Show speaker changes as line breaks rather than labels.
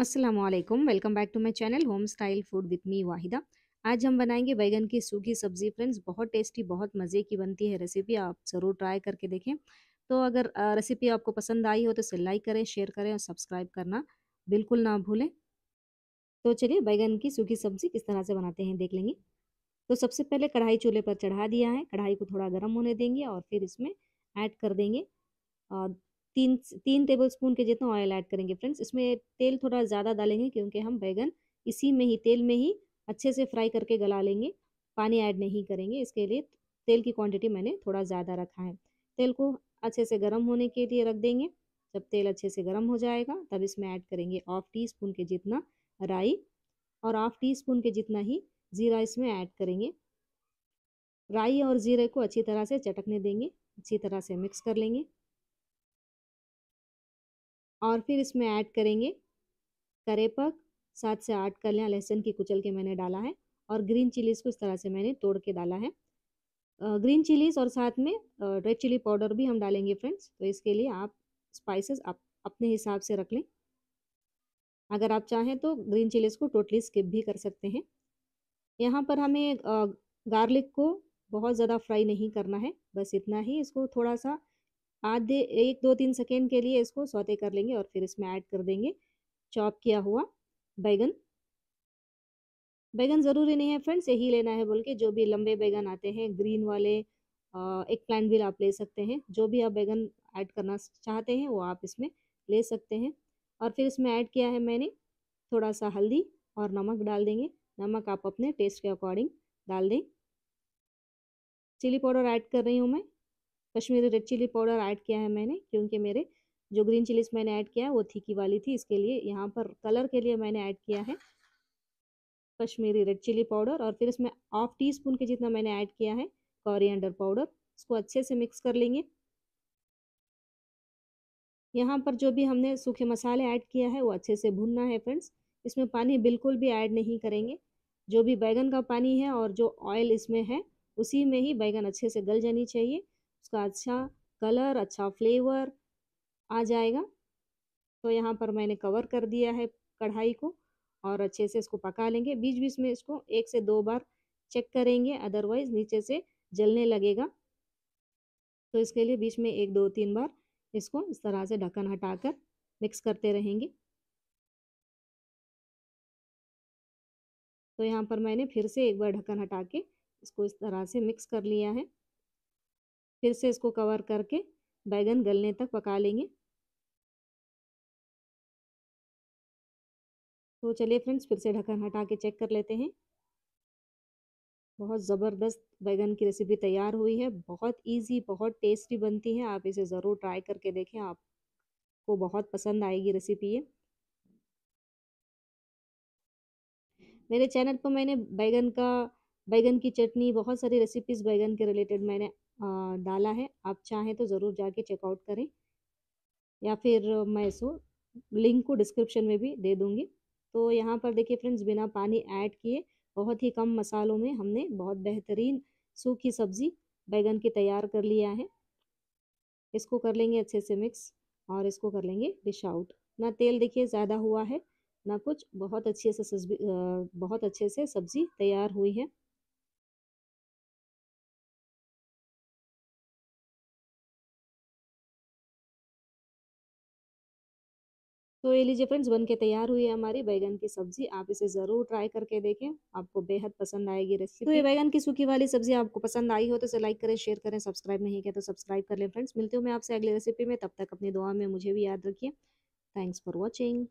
Aslam welcome back to my channel home style food with me Waheeda आज हम बनाएंगे बैगन की सूखी सब्ज़ी फ्रेंड्स बहुत टेस्टी बहुत मज़े की बनती है रेसिपी आप ज़रूर ट्राई करके देखें तो अगर रेसिपी आपको पसंद आई हो तो इसे लाइक करें शेयर करें और सब्सक्राइब करना बिल्कुल ना भूलें तो चलिए बैगन की सूखी सब्ज़ी किस तरह से बनाते हैं देख लेंगे तो सबसे पहले कढ़ाई चूल्हे पर चढ़ा दिया है कढ़ाई को थोड़ा गर्म होने देंगे और फिर इसमें ऐड कर देंगे तीन तीन टेबल स्पून के जितना ऑयल ऐड करेंगे फ्रेंड्स इसमें तेल थोड़ा ज़्यादा डालेंगे क्योंकि हम बैगन इसी में ही तेल में ही अच्छे से फ्राई करके गला लेंगे पानी ऐड नहीं करेंगे इसके लिए तेल की क्वांटिटी मैंने थोड़ा ज़्यादा रखा है तेल को अच्छे से गर्म होने के लिए रख देंगे जब तेल अच्छे से गर्म हो जाएगा तब इसमें ऐड करेंगे हाफ टी स्पून के जितना राई और हाफ टी स्पून के जितना ही ज़ीरा इसमें ऐड करेंगे राई और ज़ीरे को अच्छी तरह से चटकने देंगे अच्छी तरह से मिक्स कर लेंगे और फिर इसमें ऐड करेंगे करेपक सात से आठ कलियाँ लहसुन की कुचल के मैंने डाला है और ग्रीन चिलीज़ को इस तरह से मैंने तोड़ के डाला है ग्रीन चिलीज़ और साथ में रेड चिली पाउडर भी हम डालेंगे फ्रेंड्स तो इसके लिए आप स्पाइसेस आप अपने हिसाब से रख लें अगर आप चाहें तो ग्रीन चिलीज़ को टोटली स्किप भी कर सकते हैं यहाँ पर हमें गार्लिक को बहुत ज़्यादा फ्राई नहीं करना है बस इतना ही इसको थोड़ा सा आधे एक दो तीन सेकेंड के लिए इसको सौते कर लेंगे और फिर इसमें ऐड कर देंगे चॉप किया हुआ बैगन बैगन ज़रूरी नहीं है फ्रेंड्स यही लेना है बोल के जो भी लंबे बैगन आते हैं ग्रीन वाले एक प्लांट भी आप ले सकते हैं जो भी आप बैगन ऐड करना चाहते हैं वो आप इसमें ले सकते हैं और फिर इसमें ऐड किया है मैंने थोड़ा सा हल्दी और नमक डाल देंगे नमक आप अपने टेस्ट के अकॉर्डिंग डाल दें चिली पाउडर ऐड कर रही हूँ मैं Kashmiri red chilli powder add किया है मैंने क्योंकि मेरे जो ग्रीन चिलीज मैंने ऐड किया है वो थीकी वाली थी इसके लिए यहाँ पर कलर के लिए मैंने ऐड किया है कश्मीरी रेड चिली पाउडर और फिर इसमें हाफ टी स्पून के जितना मैंने ऐड किया है कॉरियंडर पाउडर इसको अच्छे से मिक्स कर लेंगे यहाँ पर जो भी हमने सूखे मसाले ऐड किया है वो अच्छे से भुनना है फ्रेंड्स इसमें पानी बिल्कुल भी ऐड नहीं करेंगे जो भी बैगन का पानी है और जो ऑयल इसमें है उसी में ही बैगन अच्छे से गल जानी चाहिए उसका अच्छा कलर अच्छा फ्लेवर आ जाएगा तो यहाँ पर मैंने कवर कर दिया है कढ़ाई को और अच्छे से इसको पका लेंगे बीच बीच में इसको एक से दो बार चेक करेंगे अदरवाइज़ नीचे से जलने लगेगा तो इसके लिए बीच में एक दो तीन बार इसको इस तरह से ढक्कन हटाकर मिक्स करते रहेंगे
तो यहाँ पर मैंने फिर से एक बार ढक्कन हटा के इसको इस तरह से मिक्स कर लिया है फिर से इसको कवर करके बैगन गलने तक पका लेंगे
तो चलिए फ्रेंड्स फिर से ढक्कन हटा के चेक कर लेते हैं बहुत ज़बरदस्त बैगन की रेसिपी तैयार हुई है बहुत इजी बहुत टेस्टी बनती है आप इसे ज़रूर ट्राई करके देखें आपको बहुत पसंद आएगी रेसिपी ये मेरे चैनल पर मैंने बैगन का बैगन की चटनी बहुत सारी रेसिपीज़ बैगन के रिलेटेड मैंने डाला है आप चाहें तो ज़रूर जाके चेकआउट करें या फिर मैं इसको लिंक को डिस्क्रिप्शन में भी दे दूँगी तो यहाँ पर देखिए फ्रेंड्स बिना पानी ऐड किए बहुत ही कम मसालों में हमने बहुत बेहतरीन सूखी सब्ज़ी बैगन की तैयार कर लिया है इसको कर लेंगे अच्छे से मिक्स और इसको कर लेंगे डिश आउट ना तेल देखिए ज़्यादा हुआ है ना कुछ बहुत अच्छे से बहुत अच्छे से सब्ज़ी तैयार हुई है
तो ये लीजिए फ्रेंड्स बन के तैयार
हुई है हमारी बैगन की सब्जी आप इसे ज़रूर ट्राई करके देखें आपको बेहद पसंद आएगी रेसिपी तो ये बैगन की सूखी वाली सब्जी आपको पसंद आई हो तो इसे लाइक करें शेयर करें सब्सक्राइब नहीं किया तो सब्सक्राइब कर लें फ्रेंड्स मिलते हूँ मैं आपसे अगली रेसिपी में तब तक अपनी दुआ में मुझे भी याद रखिए थैंक्स फॉर वॉचिंग